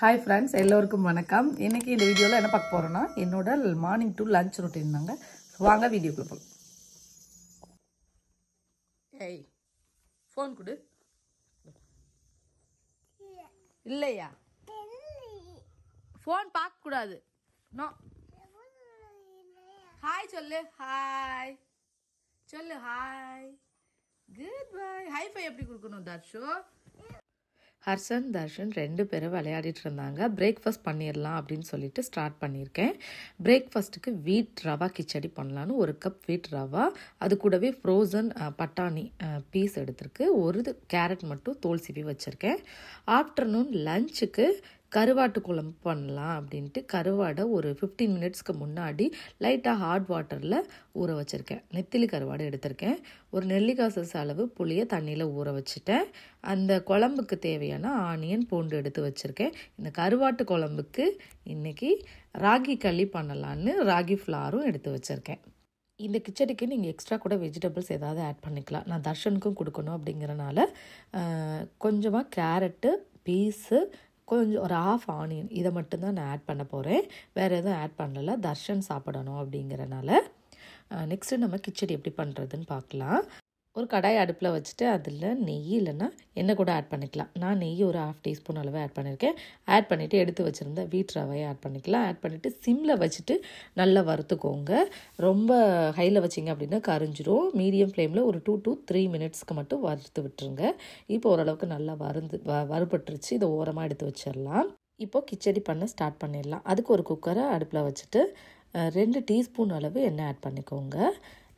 Hi friends எல்லோருக்கும் வணக்கம் இன்றைக்கி இந்த வீடியோவில் என்ன பார்க்க போகிறோன்னா என்னோட மார்னிங் டு லஞ்ச் ரொட்டீன் தாங்க வாங்க வீடியோக்குள்ள கொடுப்போம் ஏய் ஃபோன் கொடு இல்லையா ஃபோன் பார்க்கக்கூடாது நோ ஹாய் சொல்லு ஹாய் சொல்லு ஹாய் குட் பை ஹைஃபை எப்படி கொடுக்கணும் தர்ஷோ ஹர்ஷன் தர்ஷன் ரெண்டு பேரும் விளையாடிட்டு இருந்தாங்க பிரேக்ஃபாஸ்ட் பண்ணிடலாம் அப்படின்னு சொல்லிட்டு ஸ்டார்ட் பண்ணியிருக்கேன் பிரேக்ஃபாஸ்ட்டுக்கு வீட் ரவா கிச்சடி பண்ணலான்னு ஒரு கப் வீட் ரவா அது கூடவே ஃப்ரோசன் பட்டாணி பீஸ் எடுத்திருக்கு ஒரு கேரட் மட்டும் தோல் சிவி வச்சுருக்கேன் ஆஃப்டர்நூன் லஞ்சுக்கு கருவாட்டு குழம்பு பண்ணலாம் அப்படின்ட்டு கருவாடை ஒரு ஃபிஃப்டீன் மினிட்ஸ்க்கு முன்னாடி லைட்டாக ஹாட் வாட்டரில் ஊற வச்சுருக்கேன் நெத்திலி கருவாடை எடுத்திருக்கேன் ஒரு நெல்லிக்காய் சசு அளவு புளியை தண்ணியில் ஊற வச்சுட்டேன் அந்த குழம்புக்கு தேவையான ஆனியன் பூண்டு எடுத்து வச்சுருக்கேன் இந்த கருவாட்டு குழம்புக்கு இன்றைக்கி ராகி களி பண்ணலான்னு ராகி ஃப்ளாரும் எடுத்து வச்சுருக்கேன் இந்த கிச்சடிக்கு நீங்கள் எக்ஸ்ட்ரா கூட வெஜிடபிள்ஸ் ஏதாவது ஆட் பண்ணிக்கலாம் நான் தர்ஷனுக்கும் கொடுக்கணும் அப்படிங்கிறனால கொஞ்சமாக கேரட்டு பீஸு கொஞ்சம் ஒரு ஆஃப் ஆனியன் இதை மட்டும்தான் நான் ஆட் பண்ண போகிறேன் வேறு எதுவும் ஆட் பண்ணலை தர்ஷன் சாப்பிடணும் அப்படிங்கிறனால நெக்ஸ்ட்டு நம்ம கிச்சடி எப்படி பண்ணுறதுன்னு பார்க்கலாம் ஒரு கடாய் அடுப்பில் வச்சுட்டு அதில் நெய் இல்லைன்னா எண்ணெய் கூட ஆட் பண்ணிக்கலாம் நான் நெய் ஒரு ஹாஃப் டீஸ்பூன் அளவு ஆட் பண்ணியிருக்கேன் ஆட் பண்ணிவிட்டு எடுத்து வச்சுருந்த வீட் ரவையை ஆட் பண்ணிக்கலாம் ஆட் பண்ணிவிட்டு சிம்மில் வச்சுட்டு நல்லா வறுத்துக்கோங்க ரொம்ப ஹையில் வச்சிங்க அப்படின்னா கரிஞ்சிரும் மீடியம் ஃப்ளேமில் ஒரு டூ டூ த்ரீ மினிட்ஸ்க்கு மட்டும் வறுத்து விட்டுருங்க இப்போ ஓரளவுக்கு நல்லா வருந்து வ வறுபட்டுருச்சு இதை ஓரமாக எடுத்து வச்சிடலாம் இப்போது கிச்சடி பண்ண ஸ்டார்ட் பண்ணிடலாம் அதுக்கு ஒரு குக்கரை அடுப்பில் வச்சுட்டு ரெண்டு டீஸ்பூன் அளவு எண்ணெய் ஆட் பண்ணிக்கோங்க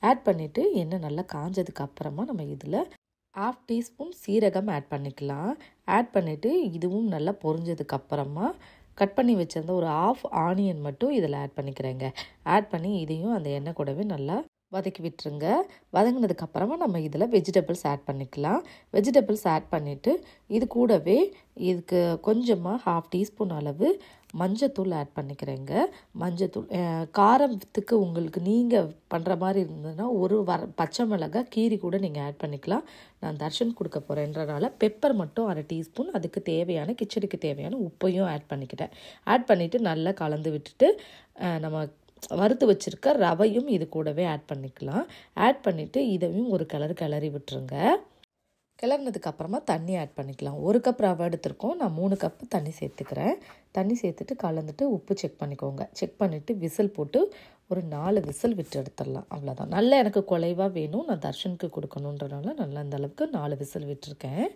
ஆட் பண்ணிவிட்டு எண்ணெய் நல்லா காஞ்சதுக்கு அப்புறமா நம்ம இதில் ஹாஃப் டீஸ்பூன் சீரகம் ஆட் பண்ணிக்கலாம் ஆட் பண்ணிவிட்டு இதுவும் நல்லா பொரிஞ்சதுக்கப்புறமா கட் பண்ணி வச்சுருந்த ஒரு ஆஃப் ஆனியன் மட்டும் இதில் ஆட் பண்ணிக்கிறேங்க ஆட் பண்ணி இதையும் அந்த எண்ணெய் கூடவே நல்லா வதக்கி விட்டுருங்க வதங்கினதுக்கப்புறமா நம்ம இதில் வெஜிடபிள்ஸ் ஆட் பண்ணிக்கலாம் வெஜிடபிள்ஸ் ஆட் பண்ணிவிட்டு இது கூடவே இதுக்கு கொஞ்சமாக ஹாஃப் டீஸ்பூன் அளவு மஞ்சத்தூள் ஆட் பண்ணிக்கிறேங்க மஞ்சத்தூள் காரத்துக்கு உங்களுக்கு நீங்கள் பண்ணுற மாதிரி இருந்ததுன்னா ஒரு வர பச்சை மிளகாய் கீரி கூட நீங்கள் ஆட் பண்ணிக்கலாம் நான் தர்ஷன் கொடுக்க போகிறேன்றனால பெப்பர் மட்டும் அரை டீஸ்பூன் அதுக்கு தேவையான கிச்சடிக்கு தேவையான உப்பையும் ஆட் பண்ணிக்கிட்டேன் ஆட் பண்ணிவிட்டு நல்லா கலந்து விட்டுட்டு நம்ம வறுத்து வச்சுருக்க ரவையும் இது கூடவே ஆட் பண்ணிக்கலாம் ஆட் பண்ணிவிட்டு இதையும் ஒரு கலர் கிளறி விட்டுருங்க கிளறினதுக்கு அப்புறமா தண்ணி ஆட் பண்ணிக்கலாம் ஒரு கப் ரவை எடுத்திருக்கோம் நான் மூணு கப்பு தண்ணி சேர்த்துக்கிறேன் தண்ணி சேர்த்துட்டு கலந்துட்டு உப்பு செக் பண்ணிக்கோங்க செக் பண்ணிவிட்டு விசில் போட்டு ஒரு நாலு விசில் விட்டு எடுத்துடலாம் அவ்வளோதான் நல்லா எனக்கு குலைவாக வேணும் நான் தர்ஷனுக்கு கொடுக்கணுன்றனால நல்லா அந்த அளவுக்கு நாலு விசில் விட்டுருக்கேன்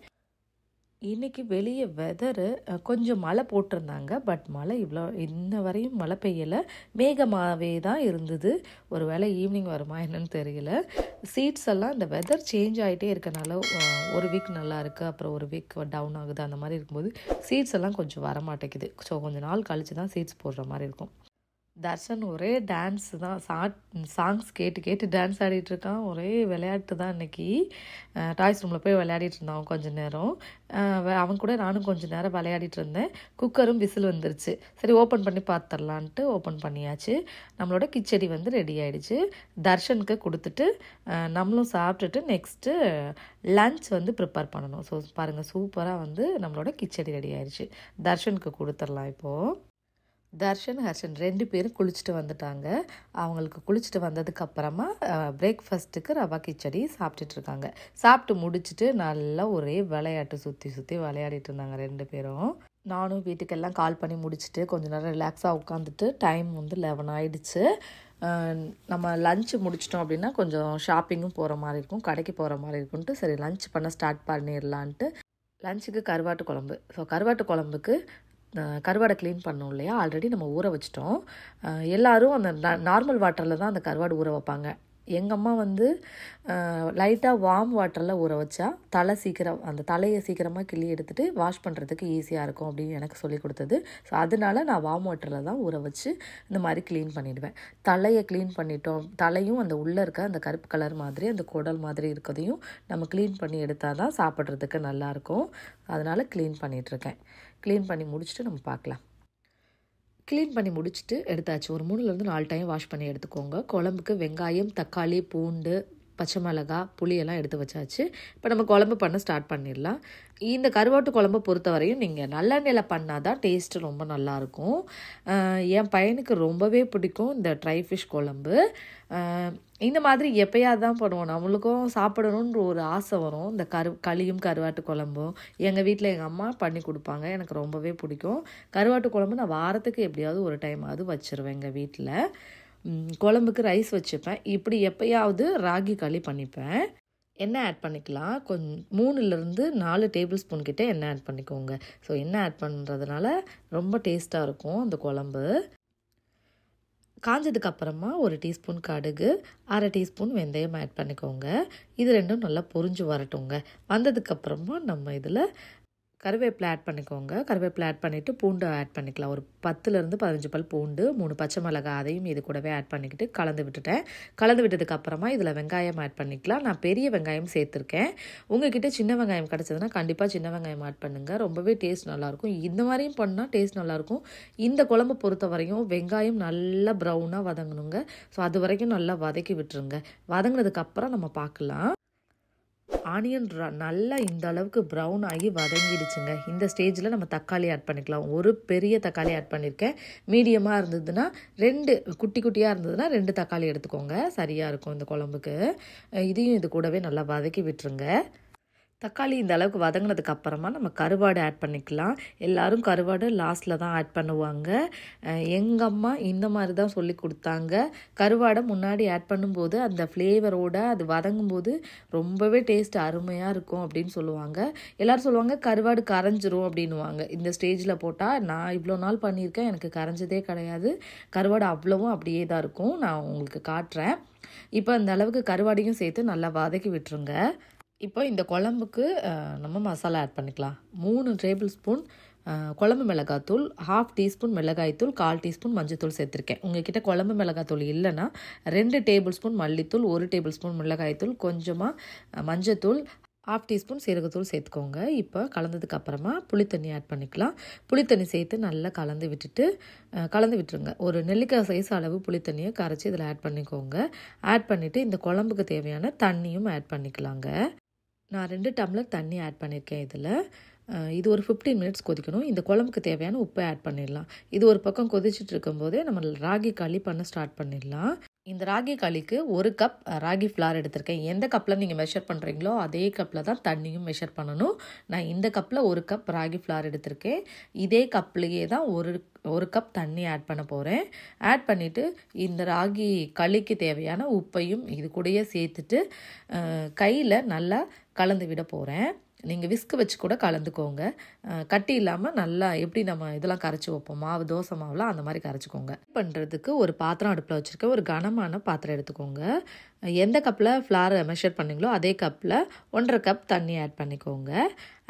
இன்றைக்கி வெளியே வெதரு கொஞ்சம் மழை போட்டிருந்தாங்க பட் மழை இவ்வளோ இன்ன வரையும் மழை பெய்யலை மேகமாகவே தான் இருந்தது ஒரு வேளை ஈவினிங் வருமா என்னன்னு தெரியல சீட்ஸ் எல்லாம் இந்த வெதர் சேஞ்ச் ஆகிட்டே இருக்கனால ஒரு வீக் நல்லா இருக்குது அப்புறம் ஒரு வீக் டவுன் ஆகுது அந்த மாதிரி இருக்கும்போது சீட்ஸ் எல்லாம் கொஞ்சம் வர மாட்டேங்குது ஸோ கொஞ்சம் நாள் கழித்து தான் சீட்ஸ் போடுற மாதிரி இருக்கும் தர்ஷன் ஒரே டான்ஸ் தான் சா சாங்ஸ் கேட்டு கேட்டு டான்ஸ் ஆடிட்டுருக்கான் ஒரே விளையாட்டு தான் இன்றைக்கி டாய்ஸ் ரூமில் போய் விளையாடிட்டு இருந்தான் கொஞ்சம் நேரம் அவன் கூட நானும் கொஞ்சம் நேரம் விளையாடிட்டு இருந்தேன் குக்கரும் விசில் வந்துருச்சு சரி ஓப்பன் பண்ணி பார்த்துடலான்ட்டு ஓப்பன் பண்ணியாச்சு நம்மளோட கிச்சடி வந்து ரெடி ஆகிடுச்சு தர்ஷனுக்கு கொடுத்துட்டு நம்மளும் சாப்பிட்டுட்டு நெக்ஸ்ட்டு லன்ச் வந்து ப்ரிப்பேர் பண்ணணும் ஸோ பாருங்கள் சூப்பராக வந்து நம்மளோட கிச்சடி ரெடி ஆகிடுச்சு தர்ஷனுக்கு கொடுத்துடலாம் இப்போது தர்ஷன் ஹர்ஷன் ரெண்டு பேரும் குளிச்சுட்டு வந்துட்டாங்க அவங்களுக்கு குளிச்சுட்டு வந்ததுக்கப்புறமா பிரேக்ஃபாஸ்ட்டுக்கு ரவா கிச்சடி இருக்காங்க சாப்பிட்டு முடிச்சுட்டு நல்லா ஒரே விளையாட்டு சுற்றி சுற்றி விளையாடிட்டு இருந்தாங்க ரெண்டு பேரும் நானும் வீட்டுக்கெல்லாம் கால் பண்ணி முடிச்சுட்டு கொஞ்ச நேரம் ரிலாக்ஸாக உட்காந்துட்டு டைம் வந்து லெவன் ஆகிடுச்சு நம்ம லஞ்சு முடிச்சிட்டோம் அப்படின்னா கொஞ்சம் ஷாப்பிங்கும் போகிற மாதிரி இருக்கும் கடைக்கு போகிற மாதிரி இருக்கும்ன்ட்டு சரி லஞ்ச் பண்ண ஸ்டார்ட் பண்ணிடலான்ட்டு லஞ்சுக்கு கருவாட்டு குழம்பு ஸோ கருவாட்டு குழம்புக்கு கருவாடை க்ளீன் பண்ணோம் இல்லையா ஆல்ரெடி நம்ம ஊற வச்சிட்டோம் எல்லோரும் அந்த நார்மல் வாட்டரில் தான் அந்த கருவாடு ஊற வைப்பாங்க எங்கள் அம்மா வந்து லைட்டாக வார்ம் வாட்டரில் ஊற வச்சா தலை சீக்கிரம் அந்த தலையை சீக்கிரமாக கிள்ளி எடுத்துகிட்டு வாஷ் பண்ணுறதுக்கு ஈஸியாக இருக்கும் அப்படின்னு எனக்கு சொல்லி கொடுத்தது ஸோ அதனால் நான் வார்ம் வாட்டரில் தான் ஊற வச்சு இந்த மாதிரி க்ளீன் பண்ணிவிடுவேன் தலையை க்ளீன் பண்ணிட்டோம் தலையும் அந்த உள்ளே இருக்க அந்த கருப்பு கலர் மாதிரி அந்த குடல் மாதிரி இருக்கிறதையும் நம்ம க்ளீன் பண்ணி எடுத்தால் தான் சாப்பிட்றதுக்கு நல்லாயிருக்கும் அதனால் க்ளீன் பண்ணிகிட்ருக்கேன் க்ளீன் பண்ணி முடிச்சுட்டு நம்ம பார்க்கலாம் க்ளீன் பண்ணி முடிச்சுட்டு எடுத்தாச்சு ஒரு மூணுலேருந்து நாலு டைம் வாஷ் பண்ணி எடுத்துக்கோங்க குழம்புக்கு வெங்காயம் தக்காளி பூண்டு பச்சை மிளகா புளியெல்லாம் எடுத்து வச்சாச்சு இப்போ நம்ம குழம்பு பண்ண ஸ்டார்ட் பண்ணிடலாம் இந்த கருவாட்டு குழம்பு பொறுத்த வரையும் நீங்கள் நல்லெண்ணெயில் பண்ணால் தான் டேஸ்ட்டு ரொம்ப நல்லாயிருக்கும் என் பையனுக்கு ரொம்பவே பிடிக்கும் இந்த ட்ரை ஃபிஷ் குழம்பு இந்த மாதிரி எப்போயாவது தான் பண்ணுவோம் நம்மளுக்கும் சாப்பிடணுன்ற ஒரு ஆசை வரும் இந்த கரு களியும் கருவாட்டு குழம்பும் எங்கள் வீட்டில் எங்கள் அம்மா பண்ணி கொடுப்பாங்க எனக்கு ரொம்பவே பிடிக்கும் கருவாட்டு குழம்பு நான் வாரத்துக்கு எப்படியாவது ஒரு டைம் அது வச்சுருவேன் எங்கள் வீட்டில் குழம்புக்கு ரைஸ் வச்சுப்பேன் இப்படி எப்போயாவது ராகி களி பண்ணிப்பேன் எண்ணெய் ஆட் பண்ணிக்கலாம் கொஞ்சம் மூணுலேருந்து நாலு டேபிள் ஸ்பூன் கிட்டே எண்ணெய் ஆட் பண்ணிக்கோங்க ஸோ எண்ணெய் ஆட் பண்ணுறதுனால ரொம்ப டேஸ்ட்டாக இருக்கும் அந்த குழம்பு காஞ்சதுக்கு அப்புறமா ஒரு டீஸ்பூன் கடுகு அரை டீஸ்பூன் வெந்தயம் ஆட் பண்ணிக்கோங்க இது ரெண்டும் நல்லா பொறிஞ்சு வரட்டுங்க வந்ததுக்கப்புறமா நம்ம இதில் கருவேப்பிலை ஆட் பண்ணிக்கோங்க கருவேப்பிலை ஆட் பண்ணிவிட்டு பூண்டு ஆட் பண்ணிக்கலாம் ஒரு பத்துலேருந்து பதினஞ்சு பல் பூண்டு மூணு பச்சை மிளகா அதையும் இது கூடவே ஆட் பண்ணிக்கிட்டு கலந்து விட்டுட்டேன் கலந்து விட்டதுக்கப்புறமா இதில் வெங்காயம் ஆட் பண்ணிக்கலாம் நான் பெரிய வெங்காயம் சேர்த்துருக்கேன் உங்ககிட்ட சின்ன வெங்காயம் கிடச்சதுன்னா கண்டிப்பாக சின்ன வெங்காயம் ஆட் பண்ணுங்கள் ரொம்பவே டேஸ்ட் நல்லாயிருக்கும் இந்த மாதிரியும் பண்ணால் டேஸ்ட் நல்லாயிருக்கும் இந்த குழம்பு பொறுத்த வரையும் வெங்காயம் நல்லா ப்ரௌனாக வதங்கணுங்க ஸோ அது வரைக்கும் நல்லா வதக்கி விட்டுருங்க வதங்கினதுக்கப்புறம் நம்ம பார்க்கலாம் ஆனியன் நல்லா இந்த அளவுக்கு ப்ரௌன் ஆகி வதங்கிடுச்சுங்க இந்த ஸ்டேஜில் நம்ம தக்காளி ஆட் பண்ணிக்கலாம் ஒரு பெரிய தக்காளி ஆட் பண்ணியிருக்கேன் மீடியமாக இருந்ததுன்னா ரெண்டு குட்டி குட்டியாக இருந்ததுன்னா ரெண்டு தக்காளி எடுத்துக்கோங்க சரியாக இருக்கும் இந்த குழம்புக்கு இதையும் இது கூடவே நல்லா வதக்கி விட்டுருங்க தக்காளி இந்த அளவுக்கு வதங்கினதுக்கு அப்புறமா நம்ம கருவாடு ஆட் பண்ணிக்கலாம் எல்லோரும் கருவாடு லாஸ்ட்டில் தான் ஆட் பண்ணுவாங்க எங்கள் அம்மா இந்த மாதிரி தான் சொல்லி கொடுத்தாங்க கருவாடை முன்னாடி ஆட் பண்ணும்போது அந்த ஃப்ளேவரோட அது வதங்கும் போது ரொம்பவே டேஸ்ட் அருமையாக இருக்கும் அப்படின்னு சொல்லுவாங்க எல்லோரும் சொல்லுவாங்க கருவாடு கரைஞ்சிரும் அப்படின்வாங்க இந்த ஸ்டேஜில் போட்டால் நான் இவ்வளோ நாள் பண்ணியிருக்கேன் எனக்கு கரைஞ்சதே கிடையாது கருவாடு அவ்வளவும் அப்படியே தான் இருக்கும் நான் உங்களுக்கு காட்டுறேன் இப்போ அந்த அளவுக்கு கருவாடையும் சேர்த்து நல்லா வதக்கி விட்டுருங்க இப்போ இந்த குழம்புக்கு நம்ம மசாலா ஆட் பண்ணிக்கலாம் மூணு டேபிள் ஸ்பூன் குழம்பு மிளகாத்தூள் ஹாஃப் டீஸ்பூன் மிளகாய்த்தூள் கால் டீஸ்பூன் மஞ்சத்தூள் சேர்த்துருக்கேன் உங்ககிட்ட குழம்பு மிளகாத்தூள் இல்லைன்னா ரெண்டு டேபிள் ஸ்பூன் மல்லித்தூள் ஒரு டேபிள் ஸ்பூன் மிளகாய்த்தூள் கொஞ்சமாக மஞ்சத்தூள் ஹாஃப் டீஸ்பூன் சீரகத்தூள் சேர்த்துக்கோங்க இப்போ கலந்ததுக்கு அப்புறமா புளித்தண்ணி ஆட் பண்ணிக்கலாம் புளித்தண்ணி சேர்த்து நல்லா கலந்து விட்டுட்டு கலந்து விட்டுருங்க ஒரு நெல்லிக்காய் சைஸ் அளவு புளித்தண்ணியை கரைச்சி இதில் ஆட் பண்ணிக்கோங்க ஆட் பண்ணிவிட்டு இந்த குழம்புக்கு தேவையான தண்ணியும் ஆட் பண்ணிக்கலாங்க நான் ரெண்டு டம்ளர் தண்ணி ஆட் பண்ணியிருக்கேன் இதில் இது ஒரு ஃபிஃப்டீன் மினிட்ஸ் கொதிக்கணும் இந்த குழம்புக்கு தேவையான உப்பை ஆட் பண்ணிடலாம் இது ஒரு பக்கம் கொதிச்சுட்டு இருக்கும்போதே நம்ம ராகி களி பண்ண ஸ்டார்ட் பண்ணிடலாம் இந்த ராகி களிக்கு ஒரு கப் ராகி ஃப்ளார் எடுத்திருக்கேன் எந்த கப்பில் நீங்கள் மெஷர் பண்ணுறீங்களோ அதே கப்பில் தான் தண்ணியும் மெஷர் பண்ணணும் நான் இந்த கப்பில் ஒரு கப் ராகி ஃப்ளார் எடுத்திருக்கேன் இதே கப்லேயே தான் ஒரு ஒரு கப் தண்ணி ஆட் பண்ண போகிறேன் ஆட் பண்ணிவிட்டு இந்த ராகி களிக்கு தேவையான உப்பையும் இது கூடயே சேர்த்துட்டு கையில் நல்லா கலந்து விட போகிறேன் நீங்கள் விஸ்க் வச்சு கூட கலந்துக்கோங்க கட்டி இல்லாமல் நல்லா எப்படி நம்ம இதெல்லாம் கரைச்சி வைப்போம் மாவு தோசை மாவுலாம் அந்த மாதிரி கரைச்சிக்கோங்க பண்ணுறதுக்கு ஒரு பாத்திரம் அடுப்பில் வச்சுருக்கேன் ஒரு கனமான பாத்திரம் எடுத்துக்கோங்க எந்த கப்பில் ஃப்ளார் மெஷர் பண்ணிங்களோ அதே கப்பில் ஒன்றரை கப் தண்ணி ஆட் பண்ணிக்கோங்க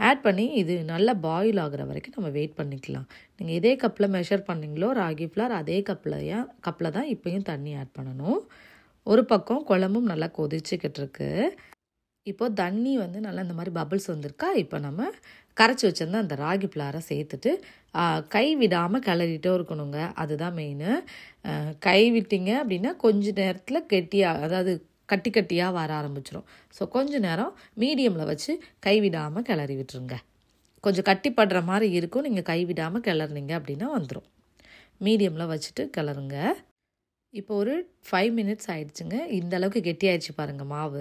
ஆட் பண்ணி இது நல்லா பாயில் ஆகிற வரைக்கும் நம்ம வெயிட் பண்ணிக்கலாம் நீங்கள் இதே கப்பில் மெஷர் பண்ணிங்களோ ராகி ஃப்ளார் அதே கப்பில் கப்பில் தான் இப்போயும் தண்ணி ஆட் பண்ணணும் ஒரு பக்கம் குழம்பும் நல்லா கொதிச்சுக்கிட்டு இருக்குது இப்போது தண்ணி வந்து நல்லா இந்த மாதிரி பபிள்ஸ் வந்திருக்கா இப்போ நம்ம கரைச்சி வச்சுருந்தா அந்த ராகி பிளாரை சேர்த்துட்டு கை விடாமல் கிளறிட்டோ இருக்கணுங்க அதுதான் மெயின் கை விட்டிங்க அப்படின்னா கொஞ்ச நேரத்தில் கெட்டியாக அதாவது கட்டி கட்டியாக வர ஆரம்பிச்சிடும் ஸோ கொஞ்ச நேரம் மீடியமில் வச்சு கை விடாமல் கிளறி விட்டுருங்க கொஞ்சம் கட்டிப்படுற மாதிரி இருக்கும் நீங்கள் கை விடாமல் கிளறினீங்க அப்படின்னா வந்துடும் மீடியமில் வச்சுட்டு கிளறுங்க இப்போ ஒரு ஃபைவ் மினிட்ஸ் ஆயிடுச்சுங்க இந்த அளவுக்கு கெட்டியாயிடுச்சு பாருங்கள் மாவு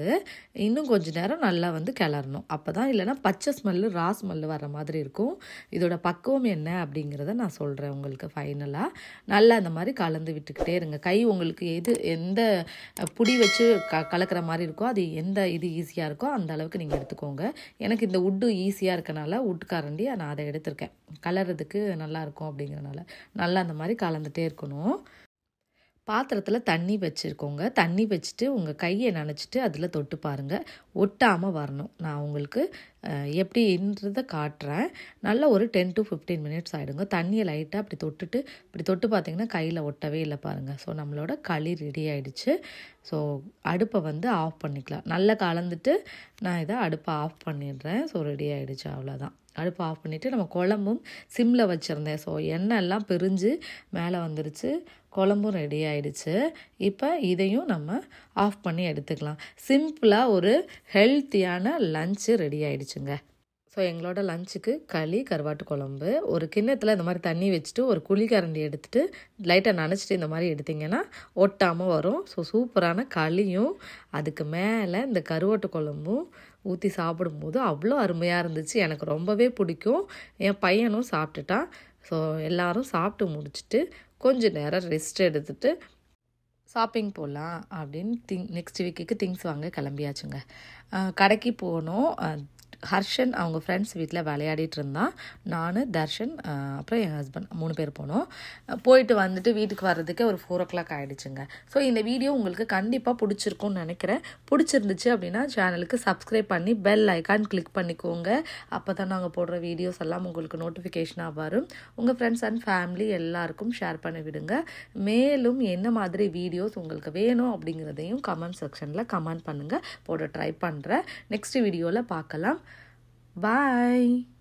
இன்னும் கொஞ்சம் நேரம் நல்லா வந்து கிளறணும் அப்போ தான் இல்லைனா பச்சை ஸ்மெல்லு ரா ஸ்மெல்லு வர மாதிரி இருக்கும் இதோட பக்குவம் என்ன அப்படிங்கிறத நான் சொல்கிறேன் உங்களுக்கு ஃபைனலாக நல்லா அந்த மாதிரி கலந்து விட்டுக்கிட்டே இருங்க கை உங்களுக்கு எது எந்த புடி வச்சு க கலக்கிற மாதிரி இருக்கோ அது எந்த இது ஈஸியாக இருக்கோ அந்த அளவுக்கு நீங்கள் எடுத்துக்கோங்க எனக்கு இந்த உட்டு ஈஸியாக இருக்கனால உட்டு நான் அதை எடுத்திருக்கேன் கலர்றதுக்கு நல்லாயிருக்கும் அப்படிங்கிறனால நல்லா அந்த மாதிரி கலந்துகிட்டே இருக்கணும் பாத்திரத்தில் தண்ணி வச்சுருக்கோங்க தண்ணி வச்சுட்டு உங்கள் கையை நினச்சிட்டு அதில் தொட்டு பாருங்கள் ஒட்டாமல் வரணும் நான் உங்களுக்கு எப்படின்றத காட்டுறேன் நல்லா ஒரு டென் டு ஃபிஃப்டீன் மினிட்ஸ் ஆகிடுங்க தண்ணியை லைட்டாக அப்படி தொட்டுட்டு இப்படி தொட்டு பார்த்தீங்கன்னா கையில் ஒட்டவே இல்லை பாருங்கள் ஸோ நம்மளோட களி ரெடி ஆகிடுச்சு ஸோ அடுப்பை வந்து ஆஃப் பண்ணிக்கலாம் நல்லா கலந்துட்டு நான் இதை அடுப்பை ஆஃப் பண்ணிடுறேன் ஸோ ரெடி ஆகிடுச்சு அவ்வளோதான் அடுப்பு ஆஃப் பண்ணிவிட்டு நம்ம குழம்பும் சிம்மில் வச்சுருந்தேன் ஸோ எண்ணெய் எல்லாம் பிரிஞ்சு மேலே வந்துருச்சு குழம்பும் ரெடி ஆகிடுச்சு இப்போ இதையும் நம்ம ஆஃப் பண்ணி எடுத்துக்கலாம் சிம்பிளாக ஒரு ஹெல்த்தியான லஞ்சு ரெடி ஆகிடுச்சுங்க ஸோ எங்களோட லஞ்சுக்கு களி கருவாட்டு குழம்பு ஒரு கிண்ணத்தில் இந்த மாதிரி தண்ணி வச்சுட்டு ஒரு குழிக்கரண்டி எடுத்துகிட்டு லைட்டாக நனைச்சிட்டு இந்த மாதிரி எடுத்திங்கன்னா ஒட்டாமல் வரும் ஸோ சூப்பரான களியும் அதுக்கு மேலே இந்த கருவாட்டு குழம்பும் ஊற்றி சாப்பிடும்போது அவ்வளோ அருமையாக இருந்துச்சு எனக்கு ரொம்பவே பிடிக்கும் என் பையனும் சாப்பிட்டுட்டான் ஸோ எல்லோரும் சாப்பிட்டு முடிச்சுட்டு கொஞ்சம் நேரம் ரெஸ்ட் எடுத்துகிட்டு ஷாப்பிங் போகலாம் அப்படின்னு திங் நெக்ஸ்ட் வீக்குக்கு திங்ஸ் வாங்க கிளம்பியாச்சுங்க கடைக்கு போனோம் ஹர்ஷன் அவங்க ஃப்ரெண்ட்ஸ் வீட்டில் விளையாடிட்டு இருந்தான் நான் தர்ஷன் அப்புறம் என் ஹஸ்பண்ட் மூணு பேர் போனோம் போயிட்டு வந்துட்டு வீட்டுக்கு வர்றதுக்கே ஒரு ஃபோர் ஓ கிளாக் ஆகிடுச்சுங்க ஸோ இந்த வீடியோ உங்களுக்கு கண்டிப்பாக பிடிச்சிருக்கும்னு நினைக்கிறேன் பிடிச்சிருந்துச்சு அப்படின்னா சேனலுக்கு சப்ஸ்கிரைப் பண்ணி பெல் ஐக்கான் கிளிக் பண்ணிக்கோங்க அப்போ தான் நாங்கள் போடுற வீடியோஸ் எல்லாம் உங்களுக்கு நோட்டிஃபிகேஷனாக வரும் உங்கள் ஃப்ரெண்ட்ஸ் அண்ட் ஃபேமிலி எல்லாருக்கும் ஷேர் பண்ணி விடுங்க மேலும் என்ன மாதிரி வீடியோஸ் உங்களுக்கு வேணும் அப்படிங்கிறதையும் கமெண்ட் செக்ஷனில் கமெண்ட் பண்ணுங்கள் போட ட்ரை பண்ணுறேன் நெக்ஸ்ட் வீடியோவில் பார்க்கலாம் Bye.